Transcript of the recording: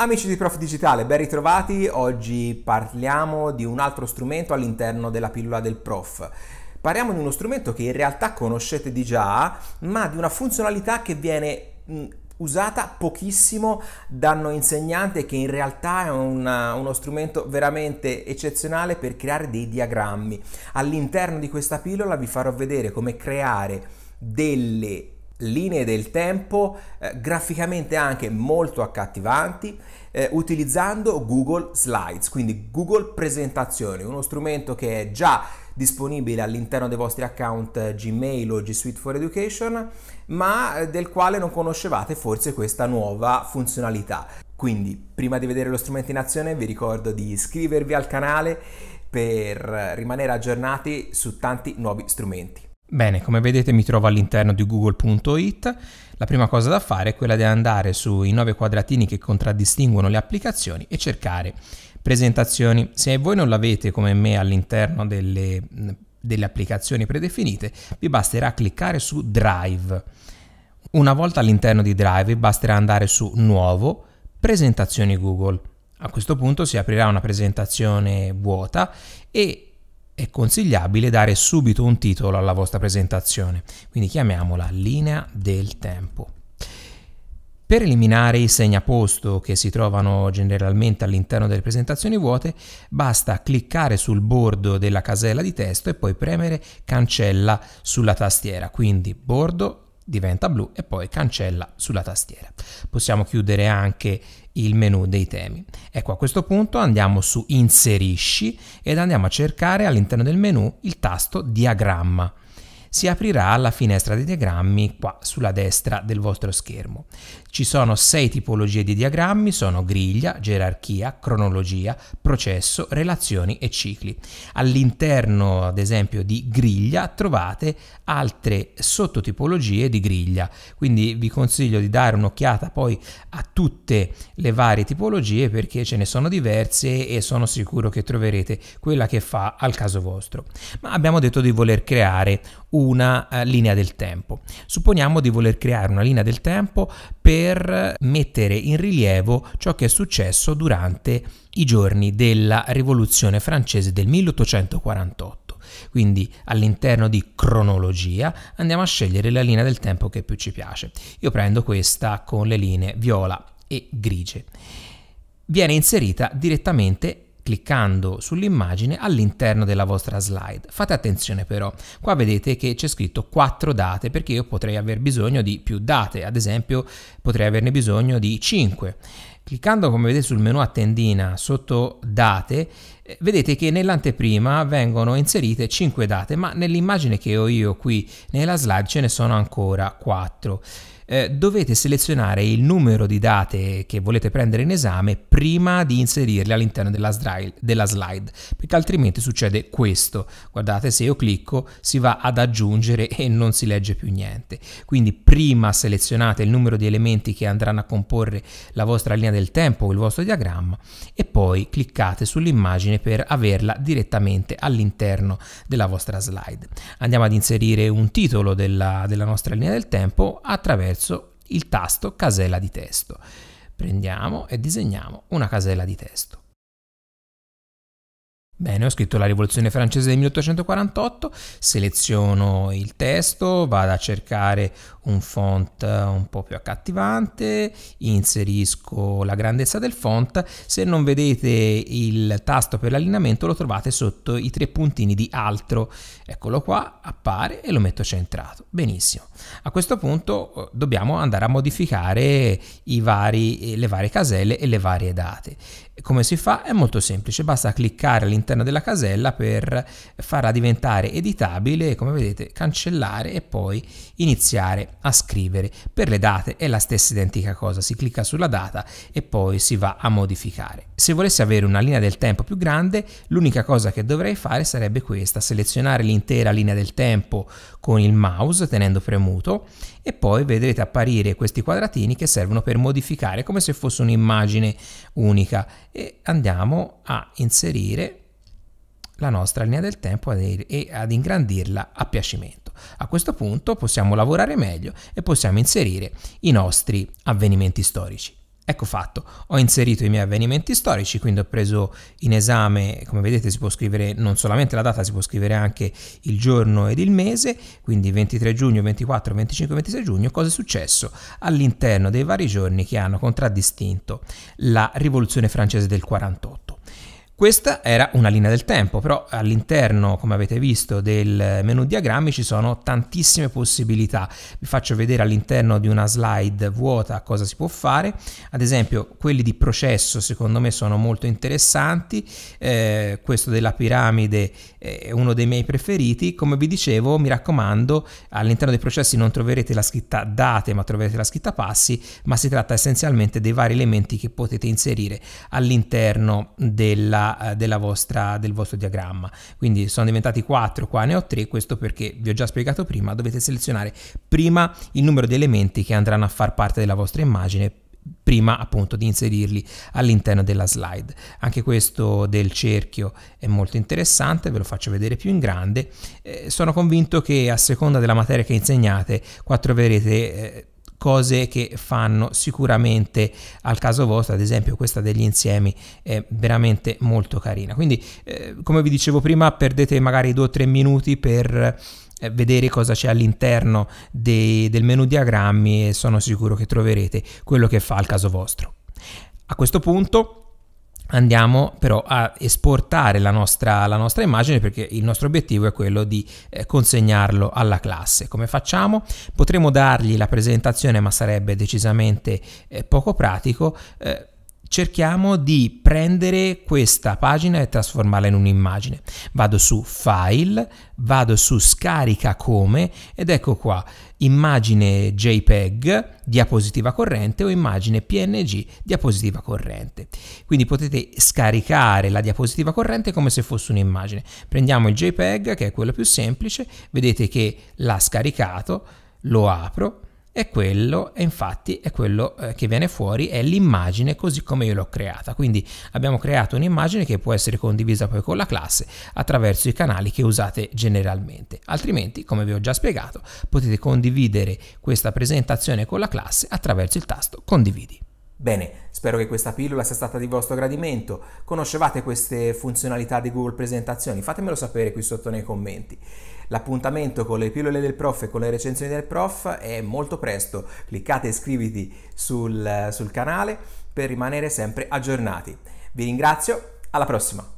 Amici di Prof Digitale, ben ritrovati. Oggi parliamo di un altro strumento all'interno della pillola del Prof. Parliamo di uno strumento che in realtà conoscete di già, ma di una funzionalità che viene usata pochissimo da noi insegnanti che in realtà è una, uno strumento veramente eccezionale per creare dei diagrammi. All'interno di questa pillola vi farò vedere come creare delle linee del tempo eh, graficamente anche molto accattivanti eh, utilizzando Google Slides, quindi Google Presentazioni, uno strumento che è già disponibile all'interno dei vostri account eh, Gmail o G Suite for Education, ma eh, del quale non conoscevate forse questa nuova funzionalità. Quindi, prima di vedere lo strumento in azione, vi ricordo di iscrivervi al canale per eh, rimanere aggiornati su tanti nuovi strumenti. Bene, come vedete mi trovo all'interno di google.it. La prima cosa da fare è quella di andare sui nove quadratini che contraddistinguono le applicazioni e cercare presentazioni. Se voi non l'avete come me all'interno delle, delle applicazioni predefinite, vi basterà cliccare su Drive. Una volta all'interno di Drive basterà andare su Nuovo, Presentazioni Google. A questo punto si aprirà una presentazione vuota e è consigliabile dare subito un titolo alla vostra presentazione, quindi chiamiamola linea del tempo. Per eliminare i segnaposto che si trovano generalmente all'interno delle presentazioni vuote, basta cliccare sul bordo della casella di testo e poi premere cancella sulla tastiera, quindi bordo diventa blu e poi cancella sulla tastiera. Possiamo chiudere anche il menu dei temi. Ecco, a questo punto andiamo su Inserisci ed andiamo a cercare all'interno del menu il tasto Diagramma si aprirà la finestra dei diagrammi qua sulla destra del vostro schermo. Ci sono sei tipologie di diagrammi, sono griglia, gerarchia, cronologia, processo, relazioni e cicli. All'interno, ad esempio, di griglia trovate altre sottotipologie di griglia, quindi vi consiglio di dare un'occhiata poi a tutte le varie tipologie perché ce ne sono diverse e sono sicuro che troverete quella che fa al caso vostro. Ma abbiamo detto di voler creare un una eh, linea del tempo. Supponiamo di voler creare una linea del tempo per mettere in rilievo ciò che è successo durante i giorni della Rivoluzione francese del 1848. Quindi all'interno di cronologia andiamo a scegliere la linea del tempo che più ci piace. Io prendo questa con le linee viola e grigie. Viene inserita direttamente cliccando sull'immagine all'interno della vostra slide. Fate attenzione però, qua vedete che c'è scritto quattro date perché io potrei aver bisogno di più date, ad esempio potrei averne bisogno di 5. Cliccando come vedete sul menu a tendina sotto date eh, vedete che nell'anteprima vengono inserite 5 date, ma nell'immagine che ho io qui nella slide ce ne sono ancora 4. Eh, dovete selezionare il numero di date che volete prendere in esame prima di inserirle all'interno della, della, slide, perché altrimenti succede questo. Guardate, se io clicco si va ad aggiungere e non si legge più niente. Quindi prima selezionate il numero di elementi che andranno a comporre la vostra linea del tempo o il vostro diagramma e poi cliccate sull'immagine per averla direttamente all'interno della vostra slide. Andiamo ad inserire un titolo della, della nostra linea del tempo attraverso il tasto casella di testo. Prendiamo e disegniamo una casella di testo. Bene, ho scritto la rivoluzione francese del 1848, seleziono il testo, vado a cercare un font un po' più accattivante, inserisco la grandezza del font, se non vedete il tasto per l'allineamento lo trovate sotto i tre puntini di altro, eccolo qua, appare e lo metto centrato, benissimo. A questo punto eh, dobbiamo andare a modificare vari, eh, le varie caselle e le varie date. Come si fa? È molto semplice, basta cliccare all'interno all'interno della casella per farla diventare editabile, come vedete cancellare e poi iniziare a scrivere. Per le date è la stessa identica cosa, si clicca sulla data e poi si va a modificare. Se volessi avere una linea del tempo più grande, l'unica cosa che dovrei fare sarebbe questa, selezionare l'intera linea del tempo con il mouse tenendo premuto e poi vedrete apparire questi quadratini che servono per modificare come se fosse un'immagine unica e andiamo a inserire la nostra linea del tempo er-, e ad ingrandirla a piacimento. A questo punto possiamo lavorare meglio e possiamo inserire i nostri avvenimenti storici. Ecco fatto, ho inserito i miei avvenimenti storici, quindi ho preso in esame, come vedete si può scrivere non solamente la data, si può scrivere anche il giorno ed il mese, quindi 23 giugno, 24, 25, 26 giugno, cosa è successo all'interno dei vari giorni che hanno contraddistinto la rivoluzione francese del 48. Questa era una linea del tempo, però all'interno, come avete visto, del menu diagrammi ci sono tantissime possibilità. Vi faccio vedere all'interno di una slide vuota cosa si può fare. Ad esempio, quelli di processo secondo me sono molto interessanti. Eh, questo della piramide è uno dei miei preferiti. Come vi dicevo, mi raccomando, all'interno dei processi non troverete la scritta date, ma troverete la scritta passi, ma si tratta essenzialmente dei vari elementi che potete inserire all'interno della eh, della, vostra, del vostro diagramma. Quindi sono diventati 4, qua ne ho 3, questo perché vi ho già spiegato prima, dovete selezionare prima il numero di elementi che andranno a far parte della vostra immagine prima appunto di inserirli all'interno della slide. Anche questo del cerchio è molto interessante, ve lo faccio vedere più in grande. Eh, sono convinto che a seconda della materia che insegnate qua troverete eh, cose che fanno sicuramente al caso vostro, ad esempio questa degli insiemi è veramente molto carina. Quindi eh, come vi dicevo prima perdete magari due o tre minuti per eh, vedere cosa c'è all'interno del menu diagrammi e sono sicuro che troverete quello che fa al caso vostro. A questo punto andiamo però a esportare la nostra, la nostra, immagine perché il nostro obiettivo è quello di eh, consegnarlo alla classe. Come facciamo? Potremmo dargli la presentazione ma sarebbe decisamente eh, poco pratico. Eh, cerchiamo di prendere questa pagina e trasformarla in un'immagine. Vado su File, vado su Scarica come ed ecco qua immagine JPEG, diapositiva corrente o immagine PNG, diapositiva corrente. Quindi potete scaricare la diapositiva corrente come se fosse un'immagine. Prendiamo il JPEG che è quello più semplice, vedete che l'ha scaricato, lo apro e quello e infatti è quello eh, che viene fuori è l'immagine così come io l'ho creata quindi abbiamo creato un'immagine che può essere condivisa poi con la classe attraverso i canali che usate generalmente altrimenti come vi ho già spiegato potete condividere questa presentazione con la classe attraverso il tasto condividi Bene, spero che questa pillola sia stata di vostro gradimento. Conoscevate queste funzionalità di Google Presentazioni? Fatemelo sapere qui sotto nei commenti. L'appuntamento con le pillole del prof e con le recensioni del prof è molto presto. Cliccate iscriviti sul, sul canale per rimanere sempre aggiornati. Vi ringrazio, alla prossima!